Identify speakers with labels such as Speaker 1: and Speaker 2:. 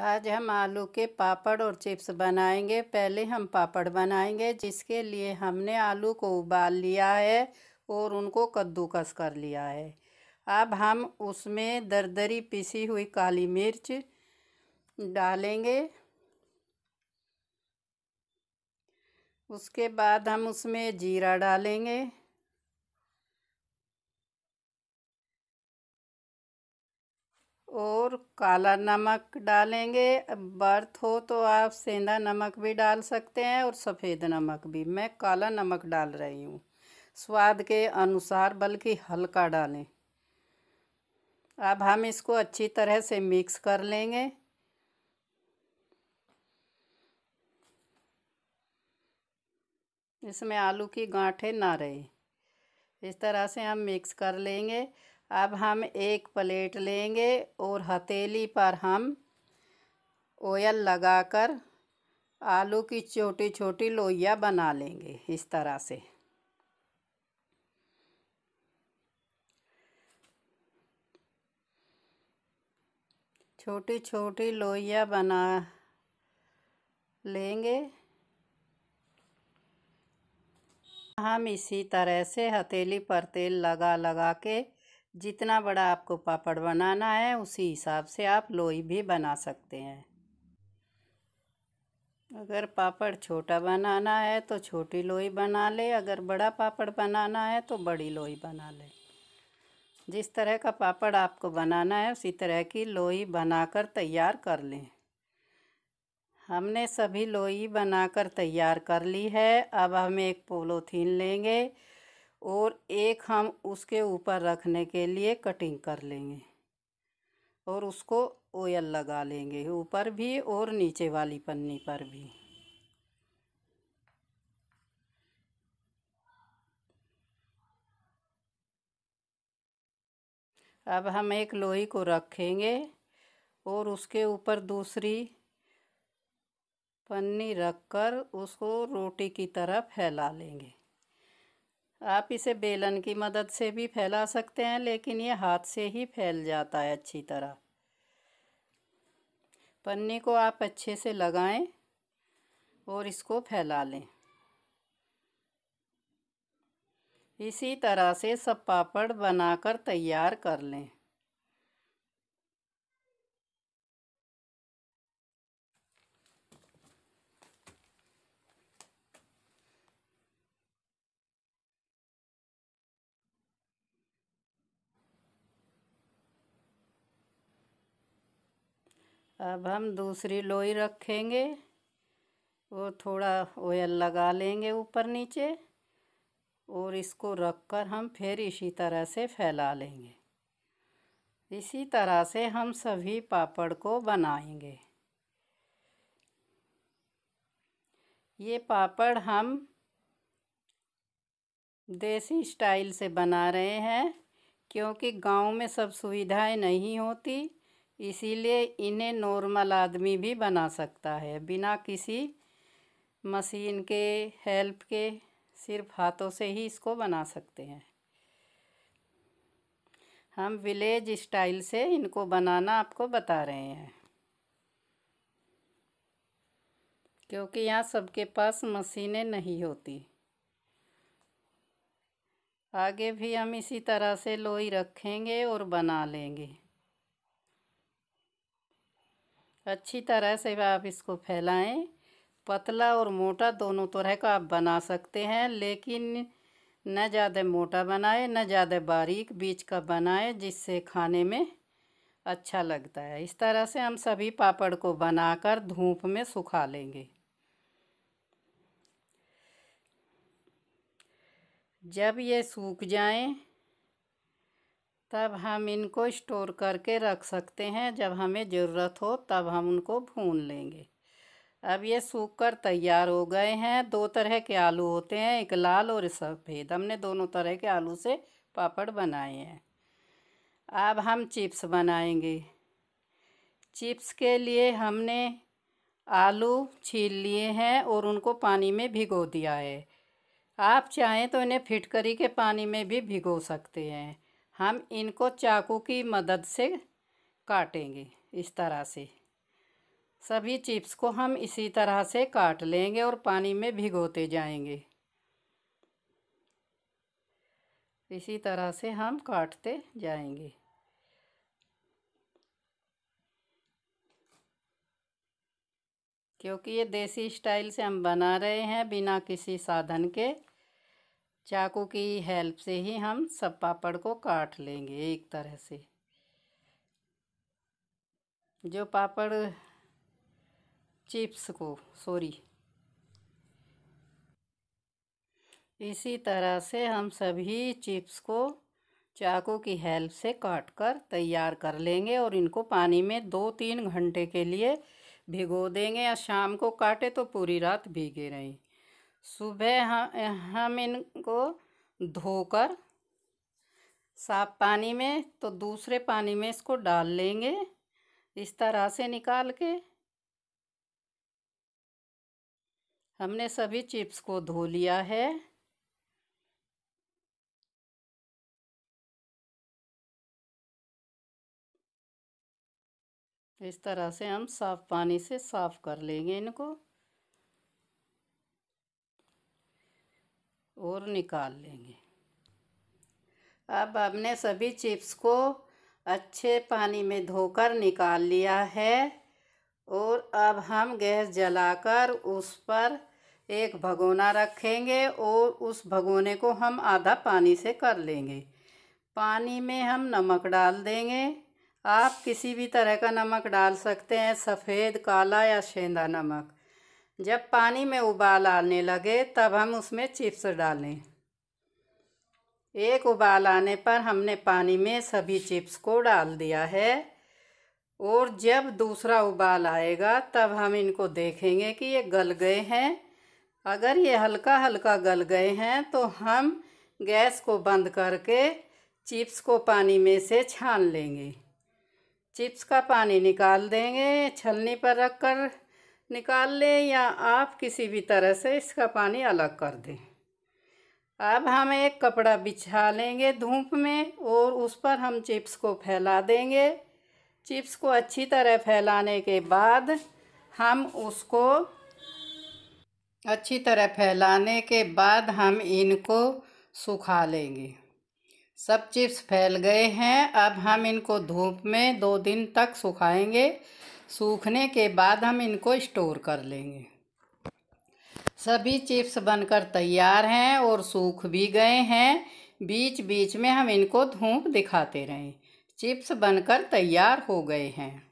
Speaker 1: आज हम आलू के पापड़ और चिप्स बनाएंगे पहले हम पापड़ बनाएंगे जिसके लिए हमने आलू को उबाल लिया है और उनको कद्दूकस कर लिया है अब हम उसमें दरदरी पिसी हुई काली मिर्च डालेंगे उसके बाद हम उसमें जीरा डालेंगे और काला नमक डालेंगे बर्थ हो तो आप सेंधा नमक भी डाल सकते हैं और सफ़ेद नमक भी मैं काला नमक डाल रही हूँ स्वाद के अनुसार बल्कि हल्का डालें अब हम इसको अच्छी तरह से मिक्स कर लेंगे इसमें आलू की गांठें ना रहे इस तरह से हम मिक्स कर लेंगे अब हम एक प्लेट लेंगे और हथेली पर हम ऑयल लगाकर आलू की छोटी छोटी लोइया बना लेंगे इस तरह से छोटी छोटी लोइया बना लेंगे हम इसी तरह से हथेली पर तेल लगा लगा के जितना बड़ा आपको पापड़ बनाना है उसी हिसाब से आप लोई भी बना सकते हैं अगर पापड़ छोटा बनाना है तो छोटी लोई बना ले अगर बड़ा पापड़ बनाना है तो बड़ी लोई बना ले जिस तरह का पापड़ आपको बनाना है उसी तरह की लोई बनाकर तैयार कर लें हमने सभी लोई बनाकर तैयार कर ली है अब हम एक पोलोथीन लेंगे और एक हम उसके ऊपर रखने के लिए कटिंग कर लेंगे और उसको ओयल लगा लेंगे ऊपर भी और नीचे वाली पन्नी पर भी अब हम एक लोही को रखेंगे और उसके ऊपर दूसरी पन्नी रखकर उसको रोटी की तरह फैला लेंगे आप इसे बेलन की मदद से भी फैला सकते हैं लेकिन ये हाथ से ही फैल जाता है अच्छी तरह पन्नी को आप अच्छे से लगाएं और इसको फैला लें इसी तरह से सब पापड़ बनाकर तैयार कर लें अब हम दूसरी लोई रखेंगे वो थोड़ा ऑयल लगा लेंगे ऊपर नीचे और इसको रखकर हम फिर इसी तरह से फैला लेंगे इसी तरह से हम सभी पापड़ को बनाएंगे ये पापड़ हम देसी स्टाइल से बना रहे हैं क्योंकि गांव में सब सुविधाएं नहीं होती इसीलिए इन्हें नॉर्मल आदमी भी बना सकता है बिना किसी मशीन के हेल्प के सिर्फ हाथों से ही इसको बना सकते हैं हम विलेज स्टाइल से इनको बनाना आपको बता रहे हैं क्योंकि यहाँ सबके पास मशीनें नहीं होती आगे भी हम इसी तरह से लोई रखेंगे और बना लेंगे अच्छी तरह से आप इसको फैलाएं पतला और मोटा दोनों तरह का आप बना सकते हैं लेकिन न ज़्यादा मोटा बनाए न ज़्यादा बारीक बीच का बनाए जिससे खाने में अच्छा लगता है इस तरह से हम सभी पापड़ को बनाकर धूप में सुखा लेंगे जब ये सूख जाएं तब हम इनको स्टोर करके रख सकते हैं जब हमें ज़रूरत हो तब हम उनको भून लेंगे अब ये सूख कर तैयार हो गए हैं दो तरह के आलू होते हैं एक लाल और सफ़ेद हमने दोनों तरह के आलू से पापड़ बनाए हैं अब हम चिप्स बनाएंगे चिप्स के लिए हमने आलू छील लिए हैं और उनको पानी में भिगो दिया है आप चाहें तो इन्हें फिटकरी के पानी में भी भिगो सकते हैं हम इनको चाकू की मदद से काटेंगे इस तरह से सभी चिप्स को हम इसी तरह से काट लेंगे और पानी में भिगोते जाएंगे इसी तरह से हम काटते जाएंगे क्योंकि ये देसी स्टाइल से हम बना रहे हैं बिना किसी साधन के चाकू की हेल्प से ही हम सब पापड़ को काट लेंगे एक तरह से जो पापड़ चिप्स को सॉरी इसी तरह से हम सभी चिप्स को चाकू की हेल्प से काट कर तैयार कर लेंगे और इनको पानी में दो तीन घंटे के लिए भिगो देंगे या शाम को काटे तो पूरी रात भीगे रहें सुबह हम हम इनको धोकर साफ पानी में तो दूसरे पानी में इसको डाल लेंगे इस तरह से निकाल के हमने सभी चिप्स को धो लिया है इस तरह से हम साफ़ पानी से साफ़ कर लेंगे इनको और निकाल लेंगे अब हमने सभी चिप्स को अच्छे पानी में धोकर निकाल लिया है और अब हम गैस जलाकर उस पर एक भगोना रखेंगे और उस भगोने को हम आधा पानी से कर लेंगे पानी में हम नमक डाल देंगे आप किसी भी तरह का नमक डाल सकते हैं सफ़ेद काला या शेंदा नमक जब पानी में उबाल आने लगे तब हम उसमें चिप्स डालें एक उबाल आने पर हमने पानी में सभी चिप्स को डाल दिया है और जब दूसरा उबाल आएगा तब हम इनको देखेंगे कि ये गल गए हैं अगर ये हल्का हल्का गल गए हैं तो हम गैस को बंद करके चिप्स को पानी में से छान लेंगे चिप्स का पानी निकाल देंगे छलनी पर रख कर निकाल लें या आप किसी भी तरह से इसका पानी अलग कर दें अब हम एक कपड़ा बिछा लेंगे धूप में और उस पर हम चिप्स को फैला देंगे चिप्स को अच्छी तरह फैलाने के बाद हम उसको अच्छी तरह फैलाने के बाद हम इनको सुखा लेंगे सब चिप्स फैल गए हैं अब हम इनको धूप में दो दिन तक सुखाएंगे सूखने के बाद हम इनको स्टोर कर लेंगे सभी चिप्स बनकर तैयार हैं और सूख भी गए हैं बीच बीच में हम इनको धूप दिखाते रहें चिप्स बनकर तैयार हो गए हैं